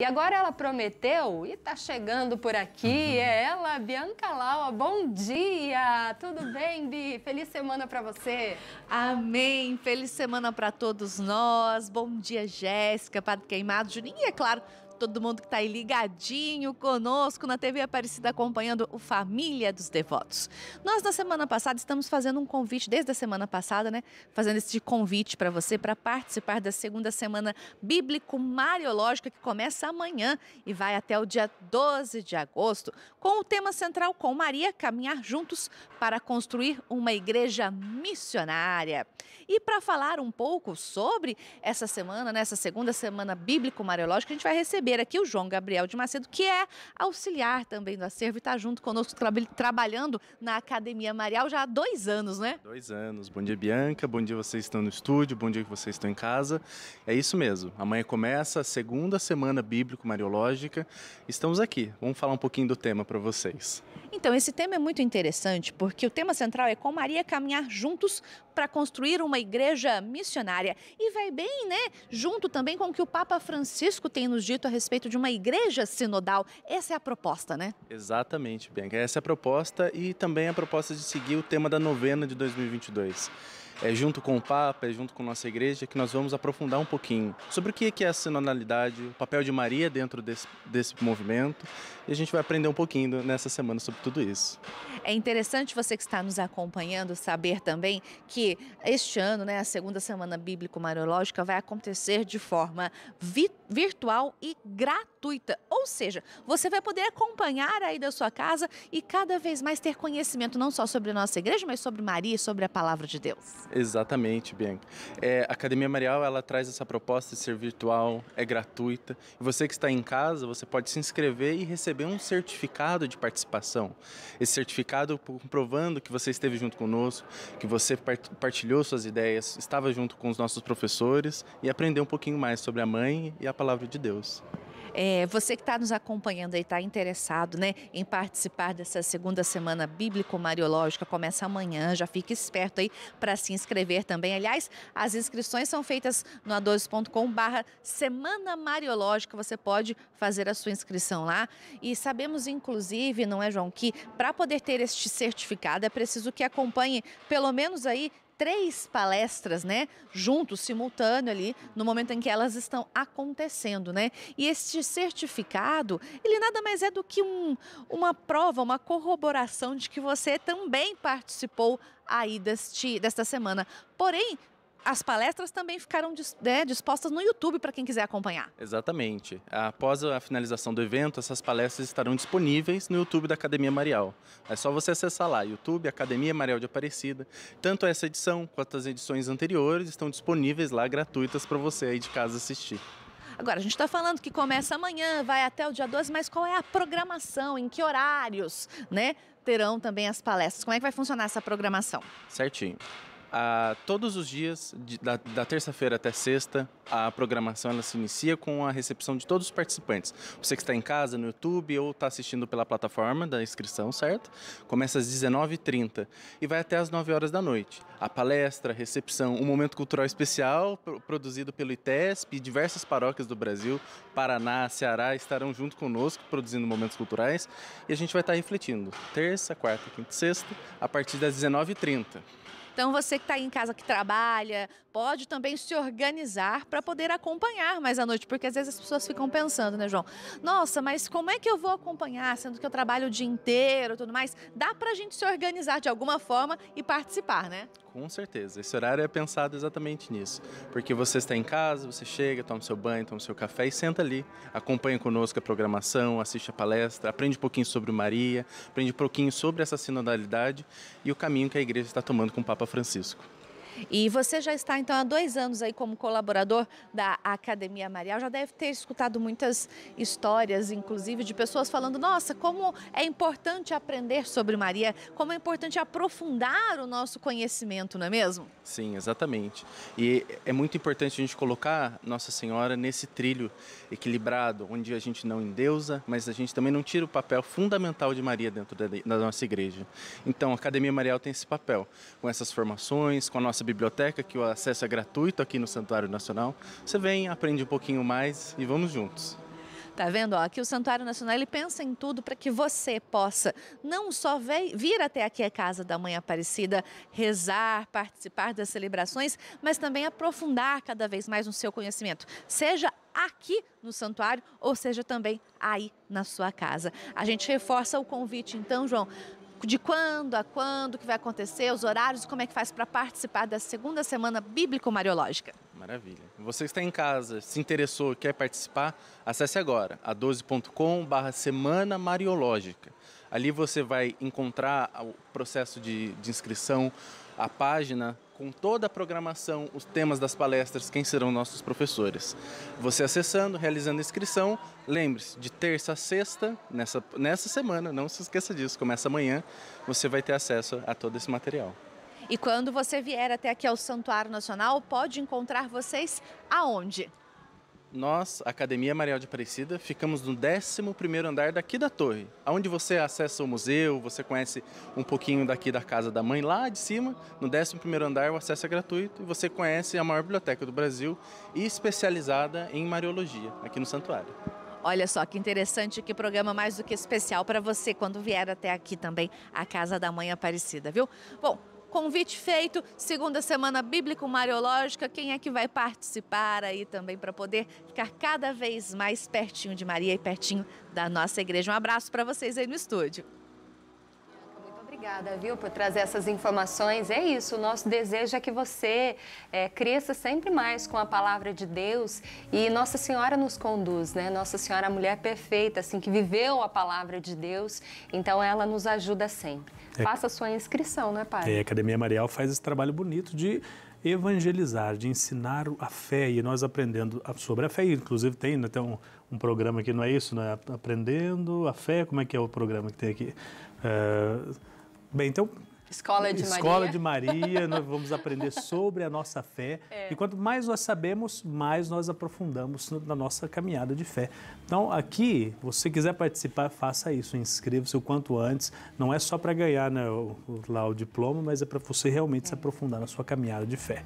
E agora ela prometeu e está chegando por aqui. Uhum. É ela, Bianca Laua. Bom dia! Tudo bem, Bi? Feliz semana para você. Amém. Feliz semana para todos nós. Bom dia, Jéssica, Padre Queimado, Juninho e, é claro, todo mundo que está aí ligadinho conosco na TV Aparecida acompanhando o Família dos Devotos. Nós na semana passada estamos fazendo um convite desde a semana passada, né? Fazendo esse convite para você para participar da segunda semana bíblico mariológica que começa amanhã e vai até o dia 12 de agosto, com o tema central com Maria caminhar juntos para construir uma igreja missionária. E para falar um pouco sobre essa semana, nessa né? segunda semana bíblico mariológica, a gente vai receber receber aqui é o João Gabriel de Macedo, que é auxiliar também do acervo e está junto conosco tra trabalhando na Academia Marial já há dois anos, né? Dois anos. Bom dia, Bianca. Bom dia, vocês estão no estúdio. Bom dia que vocês estão em casa. É isso mesmo. Amanhã começa a segunda semana bíblico-mariológica. Estamos aqui. Vamos falar um pouquinho do tema para vocês. Então, esse tema é muito interessante porque o tema central é com Maria caminhar juntos para construir uma igreja missionária. E vai bem, né? Junto também com o que o Papa Francisco tem nos dito a respeito de uma igreja sinodal. Essa é a proposta, né? Exatamente, Bianca. Essa é a proposta e também a proposta de seguir o tema da novena de 2022 é, junto com o Papa, é junto com nossa igreja, que nós vamos aprofundar um pouquinho sobre o que é a sinonalidade, o papel de Maria dentro desse, desse movimento, e a gente vai aprender um pouquinho nessa semana sobre tudo isso. É interessante você que está nos acompanhando saber também que este ano, né, a segunda semana bíblico-mariológica vai acontecer de forma vi virtual e gratuita, ou seja, você vai poder acompanhar aí da sua casa e cada vez mais ter conhecimento não só sobre a nossa igreja, mas sobre Maria e sobre a palavra de Deus. Exatamente, Bianca. É, a Academia Marial ela traz essa proposta de ser virtual, é gratuita. E você que está em casa, você pode se inscrever e receber um certificado de participação. Esse certificado comprovando que você esteve junto conosco, que você partilhou suas ideias, estava junto com os nossos professores e aprendeu um pouquinho mais sobre a mãe e a palavra de Deus. É, você que está nos acompanhando aí, está interessado né, em participar dessa segunda semana bíblico-mariológica, começa amanhã, já fique esperto aí para se inscrever também. Aliás, as inscrições são feitas no a 12combr barra Semana Mariológica, você pode fazer a sua inscrição lá. E sabemos, inclusive, não é, João, que para poder ter este certificado é preciso que acompanhe pelo menos aí três palestras, né, juntos, simultâneo ali, no momento em que elas estão acontecendo, né? E este certificado, ele nada mais é do que um, uma prova, uma corroboração de que você também participou aí deste, desta semana. Porém, as palestras também ficaram né, dispostas no YouTube para quem quiser acompanhar. Exatamente. Após a finalização do evento, essas palestras estarão disponíveis no YouTube da Academia Marial. É só você acessar lá, YouTube Academia Marial de Aparecida. Tanto essa edição quanto as edições anteriores estão disponíveis lá gratuitas para você aí de casa assistir. Agora, a gente está falando que começa amanhã, vai até o dia 12, mas qual é a programação? Em que horários, né? Terão também as palestras. Como é que vai funcionar essa programação? Certinho todos os dias, de, da, da terça-feira até sexta, a programação ela se inicia com a recepção de todos os participantes. Você que está em casa, no YouTube ou está assistindo pela plataforma da inscrição, certo? Começa às 19h30 e vai até às 9 horas da noite. A palestra, a recepção, um momento cultural especial pro, produzido pelo ITESP e diversas paróquias do Brasil, Paraná, Ceará, estarão junto conosco produzindo momentos culturais e a gente vai estar tá refletindo. Terça, quarta, quinta e sexta, a partir das 19h30. Então, você que está em casa que trabalha, pode também se organizar para poder acompanhar mais à noite, porque às vezes as pessoas ficam pensando, né, João? Nossa, mas como é que eu vou acompanhar, sendo que eu trabalho o dia inteiro e tudo mais? Dá para a gente se organizar de alguma forma e participar, né? Com certeza. Esse horário é pensado exatamente nisso. Porque você está em casa, você chega, toma seu banho, toma seu café e senta ali. Acompanha conosco a programação, assiste a palestra, aprende um pouquinho sobre Maria, aprende um pouquinho sobre essa sinodalidade e o caminho que a igreja está tomando com o Papa Francisco. E você já está, então, há dois anos aí como colaborador da Academia Marial, já deve ter escutado muitas histórias, inclusive, de pessoas falando, nossa, como é importante aprender sobre Maria, como é importante aprofundar o nosso conhecimento, não é mesmo? Sim, exatamente. E é muito importante a gente colocar Nossa Senhora nesse trilho equilibrado, onde a gente não endeusa, mas a gente também não tira o papel fundamental de Maria dentro da, nossa igreja. Então, a Academia Marial tem esse papel, com essas formações, com a nossa nossa biblioteca, que o acesso é gratuito aqui no Santuário Nacional. Você vem, aprende um pouquinho mais e vamos juntos. Tá vendo? Ó, o Santuário Nacional ele pensa em tudo para que você possa não só vir até aqui a casa da Mãe Aparecida, rezar, participar das celebrações, mas também aprofundar cada vez mais o seu conhecimento. Seja aqui no santuário ou seja também aí na sua casa. A gente reforça o convite, então, João, de quando a quando que vai acontecer, os horários, como é que faz para participar da segunda semana bíblico-mariológica. Maravilha. Você que está em casa, se interessou quer participar, acesse agora a 12.com/barra Semana Mariológica. Ali você vai encontrar o processo de, de inscrição, a página com toda a programação, os temas das palestras, quem serão nossos professores. Você acessando, realizando a inscrição, lembre-se, de terça a sexta, nessa, nessa semana, não se esqueça disso, começa amanhã, você vai ter acesso a todo esse material. E quando você vier até aqui ao Santuário Nacional, pode encontrar vocês aonde? nós, Academia Mariel de Aparecida, ficamos no 11 andar daqui da torre, onde você acessa o museu, você conhece um pouquinho daqui da Casa da Mãe, lá de cima, no 11 andar o acesso é gratuito e você conhece a maior biblioteca do Brasil e especializada em Mariologia, aqui no Santuário. Olha só que interessante, que programa mais do que especial para você quando vier até aqui também, a Casa da Mãe Aparecida, viu? Bom, Convite feito, segunda semana bíblico-mariológica. Quem é que vai participar aí também para poder ficar cada vez mais pertinho de Maria e pertinho da nossa igreja? Um abraço para vocês aí no estúdio. Obrigada, viu, por trazer essas informações. É isso, o nosso desejo é que você é, cresça sempre mais com a palavra de Deus e Nossa Senhora nos conduz, né? Nossa Senhora, a mulher perfeita, assim, que viveu a palavra de Deus, então ela nos ajuda sempre. É, Faça sua inscrição, né, Pai? É, a Academia Marial faz esse trabalho bonito de evangelizar, de ensinar a fé e nós aprendendo sobre a fé, inclusive tem até né, um, um programa que não é isso, né? Aprendendo a fé, como é que é o programa que tem aqui? É Bem, então. Escola de Escola Maria. de Maria, nós vamos aprender sobre a nossa fé. É. E quanto mais nós sabemos, mais nós aprofundamos na nossa caminhada de fé. Então, aqui, se você quiser participar, faça isso, inscreva-se o quanto antes. Não é só para ganhar né, o, lá o diploma, mas é para você realmente é. se aprofundar na sua caminhada de fé.